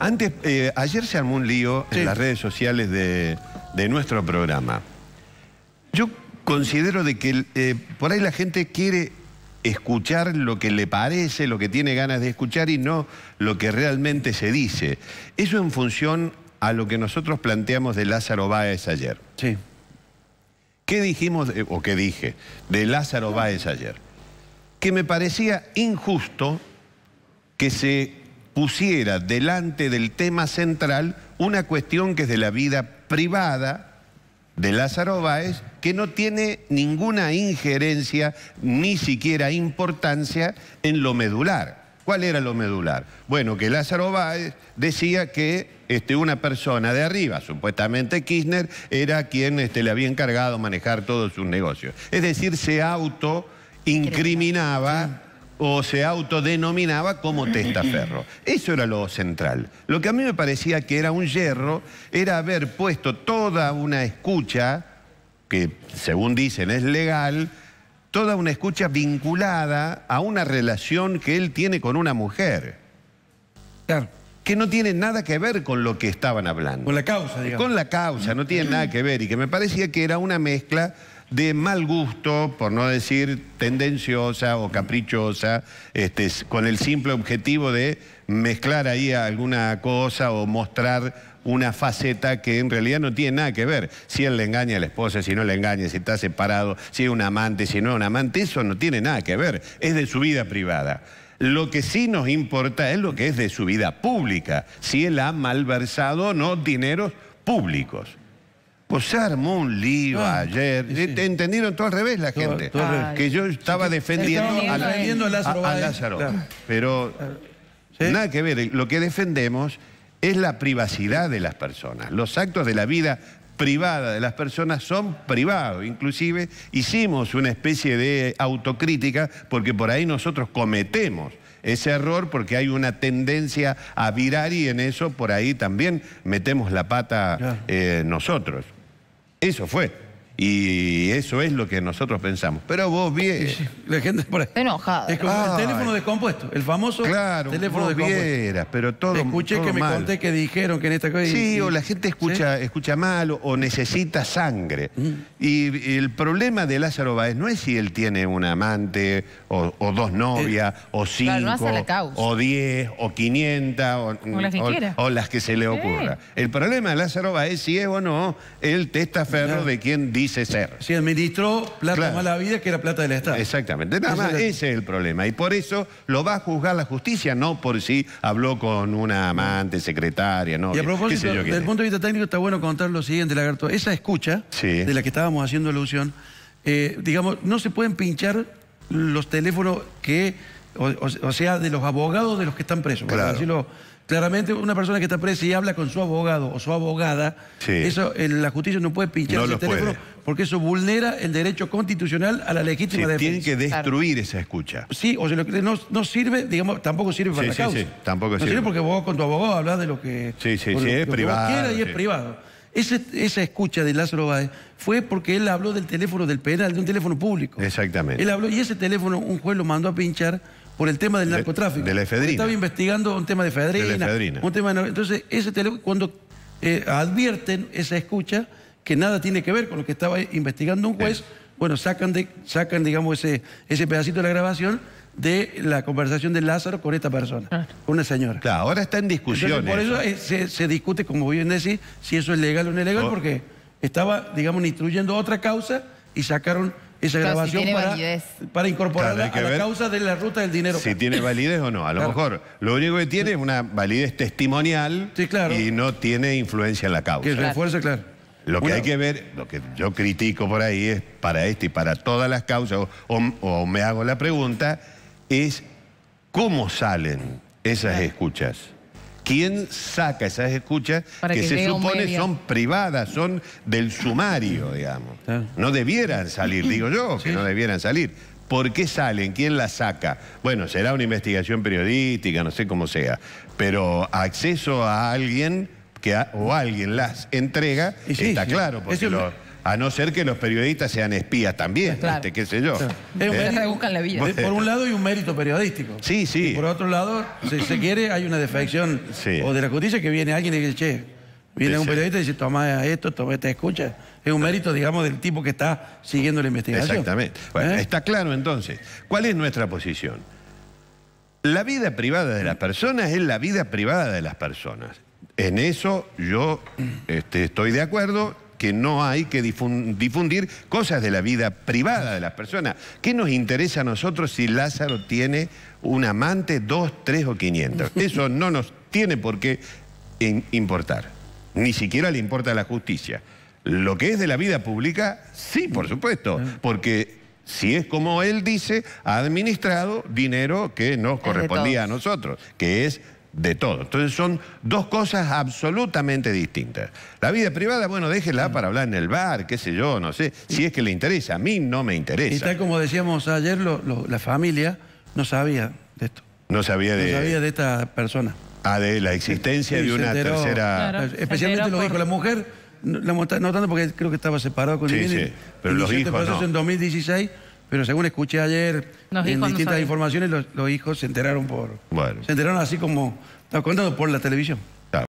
Antes, eh, ayer se armó un lío en las redes sociales de, nuestro programa. Yo considero de que eh, por ahí la gente quiere escuchar lo que le parece, lo que tiene ganas de escuchar y no lo que realmente se dice. Eso en función a lo que nosotros planteamos de Lázaro Báez ayer. Sí. ¿Qué dijimos, o qué dije, de Lázaro Báez ayer? Que me parecía injusto que se pusiera delante del tema central una cuestión que es de la vida privada de Lázaro Báez, que no tiene ninguna injerencia, ni siquiera importancia en lo medular. ¿Cuál era lo medular? Bueno, que Lázaro Báez decía que este, una persona de arriba, supuestamente Kirchner, era quien este, le había encargado manejar todos sus negocios. Es decir, se auto incriminaba o se autodenominaba como testaferro. Eso era lo central. Lo que a mí me parecía que era un yerro era haber puesto toda una escucha, que según dicen es legal, toda una escucha vinculada a una relación que él tiene con una mujer. Claro. Que no tiene nada que ver con lo que estaban hablando. Con la causa, digamos. Con la causa, no tiene nada que ver. Y que me parecía que era una mezcla de mal gusto, por no decir tendenciosa o caprichosa, este, con el simple objetivo de mezclar ahí alguna cosa o mostrar una faceta que en realidad no tiene nada que ver. Si él le engaña a la esposa, si no le engaña, si está separado, si es un amante, si no es un amante, eso no tiene nada que ver. Es de su vida privada. Lo que sí nos importa es lo que es de su vida pública, si él ha malversado o no dineros públicos. Pues se armó un lío ah, ayer. Eh, entendieron todo al revés la gente. Ah, que yo estaba defendiendo a, Lázaro. ¿eh? Pero nada que ver. Eh, lo que defendemos es la privacidad de las personas. Los actos de la vida privada de las personas son privados. Inclusive hicimos una especie de autocrítica porque por ahí nosotros cometemos ese error porque hay una tendencia a virar y en eso por ahí también metemos la pata nosotros. Eso fue. Y eso es lo que nosotros pensamos. Pero vos bien. La gente por Enojada. Es como el teléfono descompuesto, el famoso teléfono vos Vieras, pero todo. Escuché que me conté que dijeron que en esta cosa. Sí, o la gente escucha, escucha mal o, necesita sangre. Mm. Y, el problema de Lázaro Báez no es si él tiene una amante, o, dos novias, eh, o cinco, o diez, o quinientas, o, las que o, las que se le ocurra. El problema de Lázaro Báez si es o no el testaferro de quien dice si ser. administró plata mala vida que era plata del Estado. Exactamente. Nada más, ese es el problema. Y por eso lo va a juzgar la justicia, no por si habló con una amante, secretaria, no. Y a propósito, desde el punto de vista técnico está bueno contar lo siguiente, Lagarto. Esa escucha de la que estábamos haciendo alusión, eh, digamos, no se pueden pinchar los teléfonos que, o, sea, de los abogados de los que están presos, claro. para decirlo Claramente una persona que está presa y habla con su abogado o su abogada, la justicia no puede pinchar el teléfono porque eso vulnera el derecho constitucional a la legítima defensa. Tienen que destruir esa escucha. Sí, o sea, no, no sirve, digamos, tampoco sirve para la causa. Sí, tampoco sirve. sirve. porque vos con tu abogado hablas de lo que... Sí, sí, sí, es privado. y es privado. esa escucha de Lázaro Báez fue porque él habló del teléfono del penal, de un teléfono público. Exactamente. Él habló, y ese teléfono un juez lo mandó a pinchar por el tema del narcotráfico. De Estaba investigando un tema de efedrina. Un tema Entonces, ese teléfono, cuando eh, advierten esa escucha, que nada tiene que ver con lo que estaba investigando un juez, bueno, sacan, de, sacan digamos, ese, ese pedacito de la grabación de la conversación de Lázaro con esta persona, con una señora. Claro, ahora está en discusión. por eso, se, discute, como bien decís, si eso es legal o no es legal, porque estaba, digamos, instruyendo otra causa y sacaron esa grabación para, para, incorporarla a la causa de la ruta del dinero. Si tiene validez o no. A lo mejor lo único que tiene es una validez testimonial sí, y no tiene influencia en la causa. Que refuerce, claro. Lo que hay que ver, lo que yo critico por ahí es para este y para todas las causas, o me hago la pregunta, es cómo salen esas escuchas. ¿Quién saca esas escuchas que, se supone son privadas, son del sumario, digamos? Ah. No debieran salir, digo yo, que no debieran salir. ¿Por qué salen? ¿Quién las saca? Bueno, será una investigación periodística, no sé cómo sea, pero acceso a alguien que o alguien las entrega está claro. por lo, a no ser que los periodistas sean espías también, este, qué sé yo. Por un lado hay un mérito periodístico. Sí, sí. por otro lado, si se quiere, hay una defección o de la justicia que viene alguien y dice, che, viene un periodista y dice, toma esto, toma esto, escucha. Es un mérito, digamos, del tipo que está siguiendo la investigación. Exactamente. Bueno, ¿Eh? está claro entonces. ¿Cuál es nuestra posición? La vida privada de las personas es la vida privada de las personas. En eso yo este, estoy de acuerdo que no hay que difundir cosas de la vida privada de las personas. ¿Qué nos interesa a nosotros si Lázaro tiene un amante, dos, tres o quinientos? Eso no nos tiene por qué importar. Ni siquiera le importa la justicia. Lo que es de la vida pública, sí, por supuesto, ah. porque si es como él dice, ha administrado dinero que nos correspondía a nosotros, que es de todo. Entonces son dos cosas absolutamente distintas. La vida privada, bueno, déjela para hablar en el bar, qué sé yo, no sé, si es que le interesa, a mí no me interesa. Y tal como decíamos ayer, la familia no sabía de esto. No sabía de... No sabía de esta persona. Ah, de la existencia de una tercera... Especialmente lo dijo la mujer, no, la, no tanto porque creo que estaba separado con sí, el Sí, pero los este hijos no. en 2016 pero según escuché ayer, en distintas informaciones, los, hijos se enteraron por. Se enteraron así como. ha contando? Por la televisión.